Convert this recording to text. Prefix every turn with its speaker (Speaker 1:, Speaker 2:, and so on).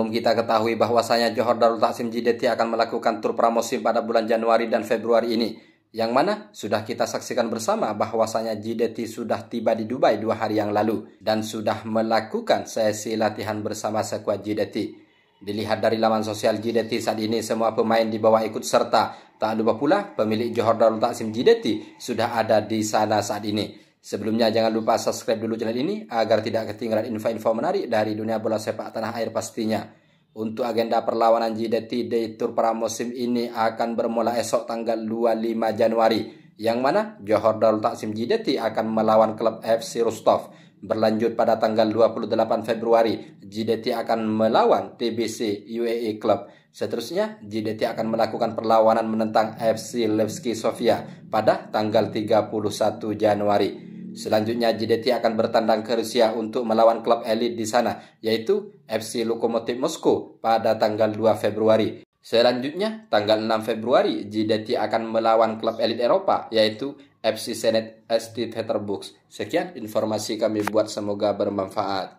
Speaker 1: Umum kita ketahui bahwasanya Johor Darul Taksim JDT akan melakukan tur pramusim pada bulan Januari dan Februari ini. Yang mana sudah kita saksikan bersama bahwasanya JDT sudah tiba di Dubai dua hari yang lalu dan sudah melakukan sesi latihan bersama sekuat JDT. Dilihat dari laman sosial JDT saat ini semua pemain dibawa ikut serta. Tak lupa pula pemilik Johor Darul Taksim JDT sudah ada di sana saat ini. Sebelumnya jangan lupa subscribe dulu channel ini agar tidak ketinggalan info-info menarik dari dunia bola sepak tanah air pastinya. Untuk agenda perlawanan JDT Day Tour pramusim ini akan bermula esok tanggal 25 Januari. Yang mana Johor Darul Taksim JDT akan melawan klub FC Rostov. Berlanjut pada tanggal 28 Februari, JDT akan melawan TBC UAE e Club. Seterusnya, JDT akan melakukan perlawanan menentang FC Levski Sofia pada tanggal 31 Januari. Selanjutnya JDT akan bertandang ke Rusia untuk melawan klub elit di sana, yaitu FC Lokomotiv Moskow pada tanggal 2 Februari. Selanjutnya, tanggal 6 Februari, JDT akan melawan klub elit Eropa, yaitu FC Senet ST Peterburg. Sekian informasi kami buat, semoga bermanfaat.